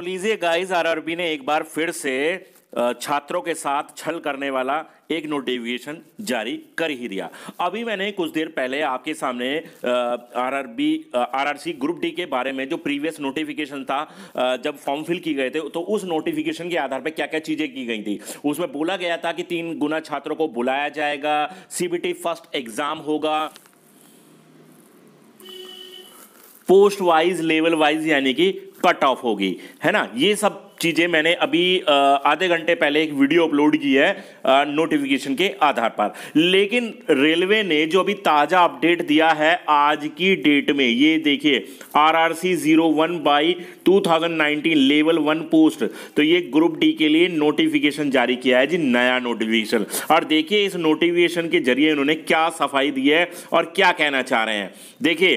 तो लीजिए guys RRB ने एक बार फिर से छात्रों के साथ छल करने वाला एक नोटिफिकेशन जारी कर ही दिया अभी मैंने कुछ देर पहले आपके सामने आरआरबी आरआरसी ग्रुप डी के बारे में जो प्रीवियस नोटिफिकेशन था जब फॉर्म फिल की गए थे तो उस नोटिफिकेशन के आधार पर क्या क्या चीज़ें की गई थी उसमें बोला गया था कि तीन गुना छात्रों को बुलाया जाएगा सीबीटी फर्स्ट एग्जाम होगा पोस्ट वाइज लेवल वाइज यानी कि कट ऑफ होगी है ना ये सब चीज़ें मैंने अभी आधे घंटे पहले एक वीडियो अपलोड की है नोटिफिकेशन के आधार पर लेकिन रेलवे ने जो अभी ताज़ा अपडेट दिया है आज की डेट में ये देखिए R R C zero one by two thousand nineteen level one post तो ये ग्रुप डी के लिए नोटिफिकेशन जारी किया है जी नया नोटिफिकेशन और देखिए इस नोटिफिकेशन के जरिए इन्होंने क्या सफाई दी है और क्या कहना चाह रहे हैं देखिए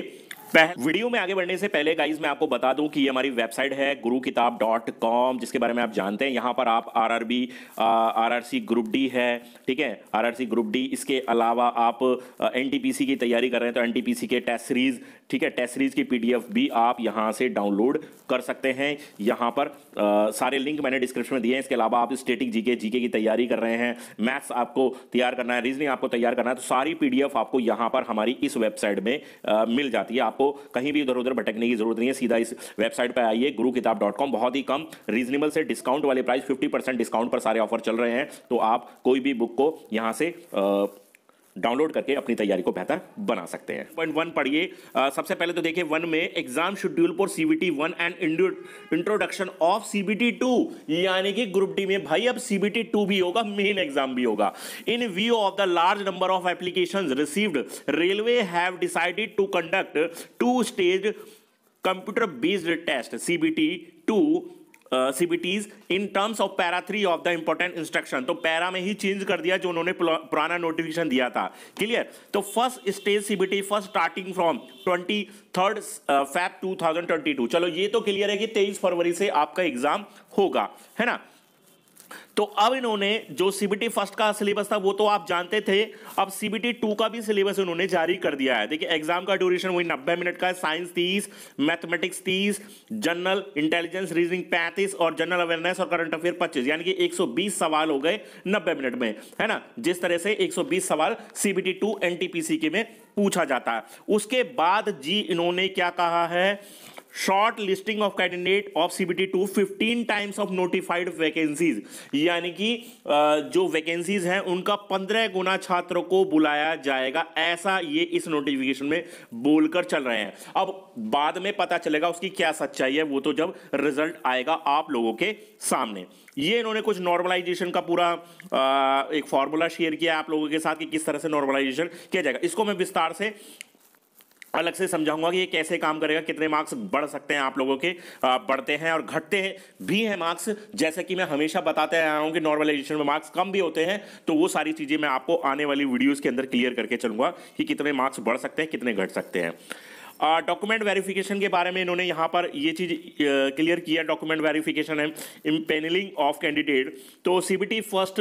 वीडियो में आगे बढ़ने से पहले गाइज मैं आपको बता दूं कि ये हमारी वेबसाइट है गुरु किताब डॉट कॉम जिसके बारे में आप जानते हैं यहाँ पर आप R R B R R C group D है ठीक है R R C group D इसके अलावा आप एन टी पी सी की तैयारी कर रहे हैं तो एन टी पी सी के टेस्ट सीरीज ठीक है टेस्ट सीरीज की पीडीएफ भी आप यहाँ से डाउनलोड कर सकते हैं यहां पर आ, सारे लिंक मैंने डिस्क्रिप्शन में दिए हैं इसके अलावा आप स्टेटिक जीके जीके की तैयारी कर रहे हैं मैथ्स आपको तैयार करना है रीजनिंग आपको तैयार करना है तो सारी पीडीएफ आपको यहाँ पर हमारी इस वेबसाइट में आ, मिल जाती है आपको कहीं भी इधर उधर भटकने की जरूरत नहीं है सीधा इस वेबसाइट पर आइए गुरु किताब डॉट कॉम बहुत ही कम रीजनेबल से डिस्काउंट वाले प्राइस फिफ्टी परसेंट डिस्काउंट पर सारे ऑफर चल रहे हैं तो आप कोई भी बुक को यहाँ से आ, डाउनलोड करके अपनी तैयारी को बेहतर बना सकते हैं पॉइंट वन पढ़िए सबसे पहले तो देखिए वन में exam schedule for C B T one and introduction of C B T two यानी कि ग्रुप डी में भाई अब सी बी टी टू भी होगा मेन एग्जाम भी होगा in view of the large number of application received railway have decided to conduct two stage computer based test C B T two CBTs in terms of para three of the important instruction तो para में ही change कर दिया जो उन्होंने पुराना notification दिया था क्लियर तो first stage CBT first starting from twenty third फैप टू चलो ये तो क्लियर है कि तेईस फरवरी से आपका एग्जाम होगा है ना तो अब इन्होंने जो सीबीटी फर्स्ट का सिलेबस था वो तो आप जानते थे अब सीबीटी टू का भी सिलेबस इन्होंने जारी कर दिया है देखिए एग्जाम का ड्यूरेशन वही नब्बे मिनट का है साइंस तीस मैथमेटिक्स तीस जनरल इंटेलिजेंस रीजनिंग पैंतीस और जनरल अवेयरनेस और करंट अफेयर पच्चीस यानी कि एक सवाल हो गए नब्बे मिनट में है ना जिस तरह से एक सवाल सीबीटी टू एनटीपीसी के में पूछा जाता है उसके बाद जी इन्होंने क्या कहा है shortlisting of candidate of CBT two fifteen times of notified vacancies यानी कि जो वैकेंसीज हैं उनका पंद्रह गुना छात्रों को बुलाया जाएगा ऐसा ये इस नोटिफिकेशन में बोलकर चल रहे हैं अब बाद में पता चलेगा उसकी क्या सच्चाई है वो तो जब रिजल्ट आएगा आप लोगों के सामने ये इन्होंने कुछ नॉर्मलाइजेशन का पूरा आ, एक फॉर्मूला शेयर किया आप लोगों के साथ कि किस तरह से नॉर्मलाइजेशन किया जाएगा इसको मैं विस्तार से अलग से समझाऊंगा कि ये कैसे काम करेगा कितने मार्क्स बढ़ सकते हैं आप लोगों के बढ़ते हैं और घटते हैं भी हैं मार्क्स जैसे कि मैं हमेशा बताते आया हूँ कि नॉर्मलाइजेशन में मार्क्स कम भी होते हैं तो वो सारी चीज़ें मैं आपको आने वाली वीडियोज़ के अंदर क्लियर करके चलूँगा कि कितने मार्क्स बढ़ सकते हैं कितने घट सकते हैं डॉक्यूमेंट वेरिफिकेशन के बारे में इन्होंने यहाँ पर ये चीज़ क्लियर किया डॉक्यूमेंट वेरिफिकेशन है इम्पेनलिंग ऑफ कैंडिडेट तो सीबीटी फर्स्ट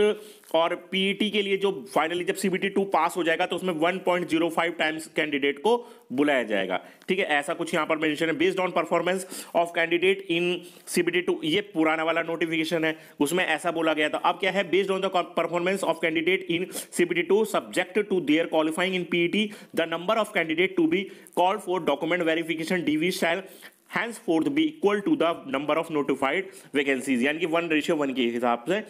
और पीईटी e के लिए जो फाइनली जब सीबीटी टू पास हो जाएगा तो उसमें 1.05 टाइम्स कैंडिडेट को बुलाया जाएगा ठीक है ऐसा कुछ यहाँ पर मेंशन है based on performance of candidate in CBT two ये पुराना वाला नोटिफिकेशन है उसमें ऐसा बोला गया था अब क्या है based on the performance of candidate in CBT two subject to their qualifying in PET the number of candidate to be call for document verification DV shall henceforth be equal to the number of notified vacancies यानी कि one ratio one के हिसाब से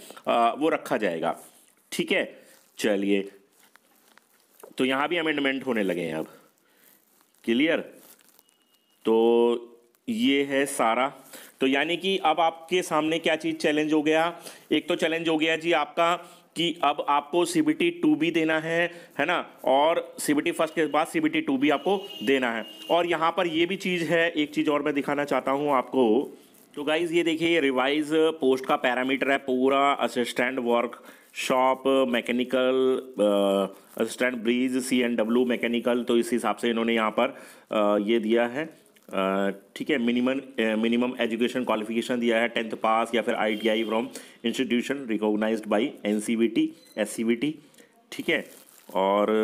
वो रखा जाएगा ठीक है चलिए तो यहाँ भी अमेंडमेंट होने लगे हैं अब क्लियर तो ये है सारा तो यानी कि अब आपके सामने क्या चीज़ चैलेंज हो गया एक तो चैलेंज हो गया जी आपका कि अब आपको सी बी टी टू भी देना है है ना और सी बी टी फर्स्ट के बाद सी बी टी टू भी आपको देना है और यहाँ पर ये भी चीज़ है एक चीज़ और मैं दिखाना चाहता हूँ आपको तो गाइज़ ये देखिए ये रिवाइज पोस्ट का पैरामीटर है पूरा assistant workshop mechanical assistant bridge C N W mechanical तो इस हिसाब से इन्होंने यहाँ पर uh, ये दिया है uh, ठीक है मिनिमम मिनिमम एजुकेशन क्वालिफिकेशन दिया है टेंथ पास या फिर ITI from institutions by NCVT SCVT ठीक है और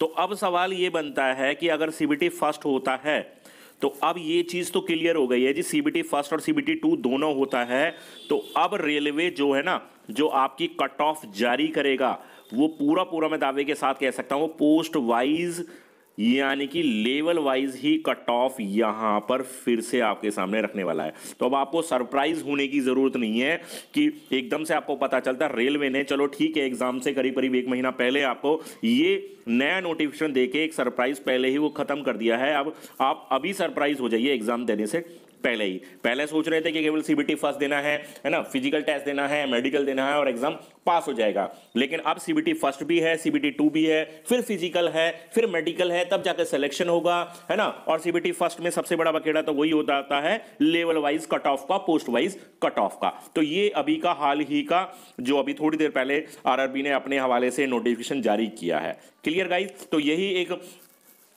तो अब सवाल ये बनता है कि अगर सीबीटी फर्स्ट होता है तो अब ये चीज़ तो क्लियर हो गई है जी सीबीटी फर्स्ट और सीबीटी टू दोनों होता है तो अब रेलवे जो है ना जो आपकी कट ऑफ जारी करेगा वो पूरा पूरा मैं दावे के साथ कह सकता हूँ पोस्ट वाइज यानी कि लेवल वाइज ही कट ऑफ यहां पर फिर से आपके सामने रखने वाला है तो अब आपको सरप्राइज होने की ज़रूरत नहीं है कि एकदम से आपको पता चलता रेलवे ने चलो ठीक है एग्जाम से करीब करीब एक महीना पहले आपको ये नया नोटिफिकेशन देके एक सरप्राइज पहले ही वो ख़त्म कर दिया है अब आप अभी सरप्राइज हो जाइए एग्ज़ाम देने से पहले ही पहले सोच रहे थे कि केवल सीबीटी फर्स्ट देना है है ना फिजिकल टेस्ट देना है मेडिकल देना है और एग्जाम पास हो जाएगा लेकिन अब सीबीटी फर्स्ट भी है सीबीटी टू भी है फिर फिजिकल है फिर मेडिकल है तब जाकर सिलेक्शन होगा है ना और सीबीटी फर्स्ट में सबसे बड़ा बकेड़ा तो वही होता आता है लेवल वाइज कट ऑफ का पोस्ट वाइज कट ऑफ का तो ये अभी का हाल ही का जो अभी थोड़ी देर पहले आर ने अपने हवाले से नोटिफिकेशन जारी किया है क्लियर गाइज तो यही एक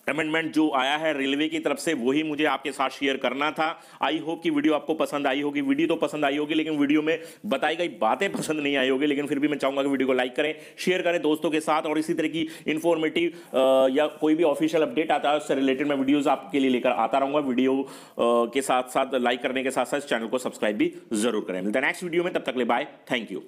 अमेंडमेंट जो आया है रेलवे की तरफ से वही मुझे आपके साथ शेयर करना था आई होप कि वीडियो आपको पसंद आई होगी वीडियो तो पसंद आई होगी लेकिन वीडियो में बताई गई बातें पसंद नहीं आई होगी लेकिन फिर भी मैं चाहूंगा कि वीडियो को लाइक करें शेयर करें दोस्तों के साथ और इसी तरह की इन्फॉर्मेटिव या कोई भी ऑफिशियल अपडेट आता है उससे रिलेटेड मैं वीडियोज़ आपके लिए लेकर आता रहूँगा वीडियो के साथ साथ लाइक करने के साथ साथ चैनल को सब्सक्राइब भी जरूर करें मिलता है नेक्स्ट वीडियो में तब तक ले बाय थैंक यू